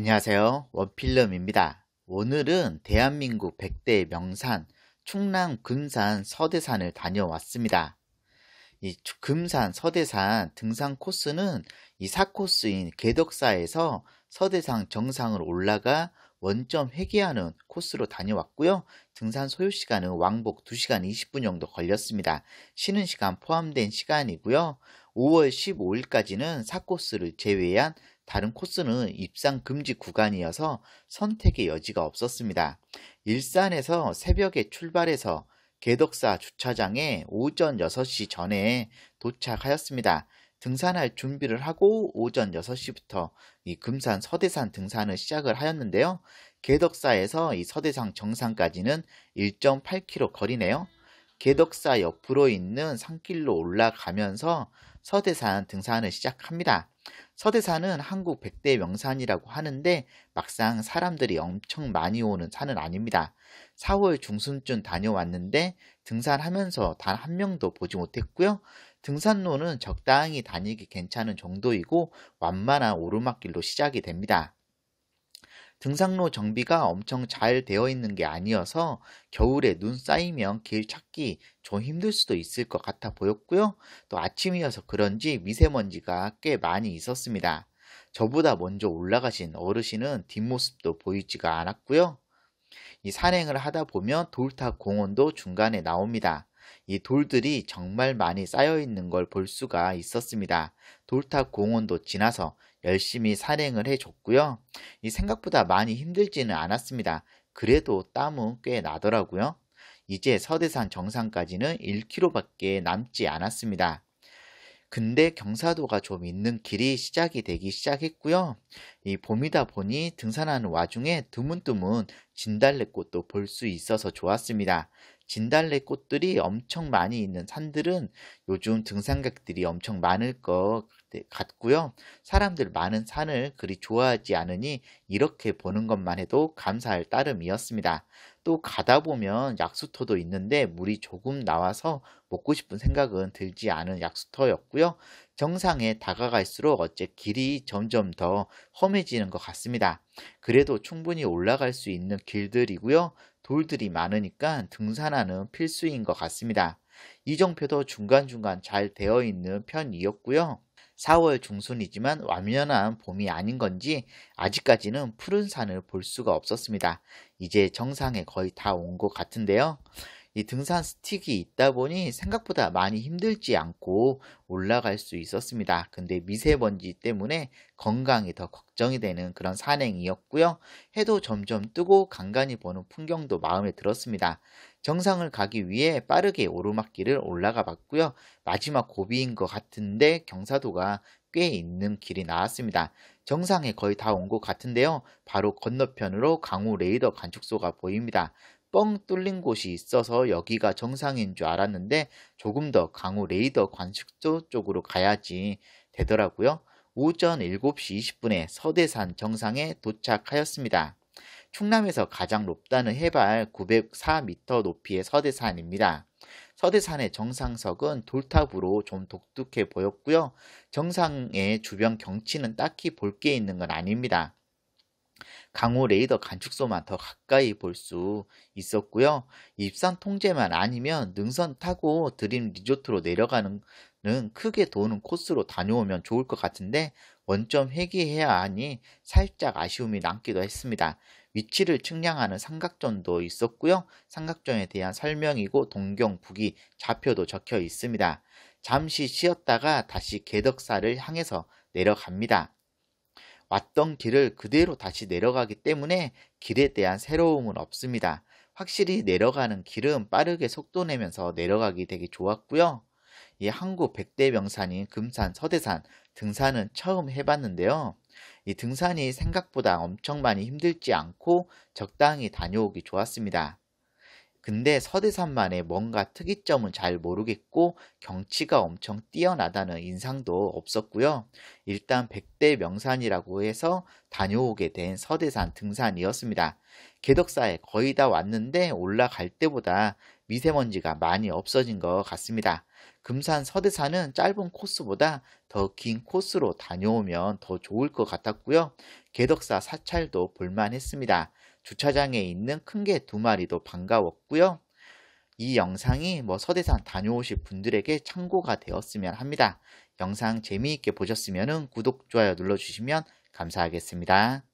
안녕하세요. 원필름입니다. 오늘은 대한민국 100대 명산 충남 금산 서대산을 다녀왔습니다. 이 금산 서대산 등산 코스는 이 4코스인 개덕사에서 서대산 정상을 올라가 원점 회귀하는 코스로 다녀왔고요. 등산 소요 시간은 왕복 2시간 20분 정도 걸렸습니다. 쉬는 시간 포함된 시간이고요. 5월 15일까지는 4코스를 제외한 다른 코스는 입상 금지 구간이어서 선택의 여지가 없었습니다. 일산에서 새벽에 출발해서 개덕사 주차장에 오전 6시 전에 도착하였습니다. 등산할 준비를 하고 오전 6시부터 이 금산 서대산 등산을 시작을 하였는데요. 개덕사에서 이 서대산 정상까지는 1.8km 거리네요. 개덕사 옆으로 있는 산길로 올라가면서 서대산 등산을 시작합니다. 서대산은 한국 백대 명산이라고 하는데 막상 사람들이 엄청 많이 오는 산은 아닙니다. 4월 중순쯤 다녀왔는데 등산하면서 단 한 명도 보지 못했고요. 등산로는 적당히 다니기 괜찮은 정도이고 완만한 오르막길로 시작이 됩니다. 등산로 정비가 엄청 잘 되어 있는 게 아니어서 겨울에 눈 쌓이면 길 찾기 좀 힘들 수도 있을 것 같아 보였고요. 또 아침이어서 그런지 미세먼지가 꽤 많이 있었습니다. 저보다 먼저 올라가신 어르신은 뒷모습도 보이지가 않았고요. 이 산행을 하다 보면 돌탑 공원도 중간에 나옵니다. 이 돌들이 정말 많이 쌓여 있는 걸 볼 수가 있었습니다. 돌탑 공원도 지나서 열심히 산행을 해줬고요. 이 생각보다 많이 힘들지는 않았습니다. 그래도 땀은 꽤 나더라고요. 이제 서대산 정상까지는 1km밖에 남지 않았습니다. 근데 경사도가 좀 있는 길이 시작이 되기 시작했고요. 이 봄이다 보니 등산하는 와중에 드문드문 진달래꽃도 볼 수 있어서 좋았습니다. 진달래 꽃들이 엄청 많이 있는 산들은 요즘 등산객들이 엄청 많을 것 같고요. 사람들 많은 산을 그리 좋아하지 않으니 이렇게 보는 것만 해도 감사할 따름이었습니다. 또 가다 보면 약수터도 있는데 물이 조금 나와서 먹고 싶은 생각은 들지 않은 약수터였고요. 정상에 다가갈수록 어째 길이 점점 더 험해지는 것 같습니다. 그래도 충분히 올라갈 수 있는 길들이고요. 돌들이 많으니까 등산하는 필수인 것 같습니다. 이정표도 중간중간 잘 되어 있는 편이었고요. 4월 중순이지만 완연한 봄이 아닌 건지 아직까지는 푸른 산을 볼 수가 없었습니다. 이제 정상에 거의 다 온 것 같은데요. 이 등산 스틱이 있다 보니 생각보다 많이 힘들지 않고 올라갈 수 있었습니다. 근데 미세먼지 때문에 건강이 더 걱정이 되는 그런 산행이었고요. 해도 점점 뜨고 간간히 보는 풍경도 마음에 들었습니다. 정상을 가기 위해 빠르게 오르막길을 올라가 봤고요. 마지막 고비인 것 같은데 경사도가 꽤 있는 길이 나왔습니다. 정상에 거의 다 온 것 같은데요. 바로 건너편으로 강우 레이더 간축소가 보입니다. 뻥 뚫린 곳이 있어서 여기가 정상인 줄 알았는데 조금 더 강우 레이더 관측소 쪽으로 가야지 되더라고요. 오전 7시 20분에 서대산 정상에 도착하였습니다. 충남에서 가장 높다는 해발 904m 높이의 서대산입니다. 서대산의 정상석은 돌탑으로 좀 독특해 보였고요. 정상의 주변 경치는 딱히 볼 게 있는 건 아닙니다. 강호 레이더 간축소만 더 가까이 볼 수 있었고요. 입산 통제만 아니면 능선 타고 드림 리조트로 내려가는 크게 도는 코스로 다녀오면 좋을 것 같은데 원점 회귀해야 하니 살짝 아쉬움이 남기도 했습니다. 위치를 측량하는 삼각존도 있었고요. 삼각존에 대한 설명이고 동경 북이 좌표도 적혀 있습니다. 잠시 쉬었다가 다시 개덕사를 향해서 내려갑니다. 왔던 길을 그대로 다시 내려가기 때문에 길에 대한 새로움은 없습니다. 확실히 내려가는 길은 빠르게 속도 내면서 내려가기 되게 좋았고요. 이 한국 백대 명산인 금산, 서대산 등산은 처음 해봤는데요. 이 등산이 생각보다 엄청 많이 힘들지 않고 적당히 다녀오기 좋았습니다. 근데 서대산만의 뭔가 특이점은 잘 모르겠고 경치가 엄청 뛰어나다는 인상도 없었고요. 일단 백대 명산이라고 해서 다녀오게 된 서대산 등산이었습니다. 개덕사에 거의 다 왔는데 올라갈 때보다 미세먼지가 많이 없어진 것 같습니다. 금산 서대산은 짧은 코스보다 더 긴 코스로 다녀오면 더 좋을 것 같았고요. 개덕사 사찰도 볼만했습니다. 주차장에 있는 큰 개 두 마리도 반가웠고요. 이 영상이 뭐 서대산 다녀오실 분들에게 참고가 되었으면 합니다. 영상 재미있게 보셨으면 구독, 좋아요 눌러주시면 감사하겠습니다.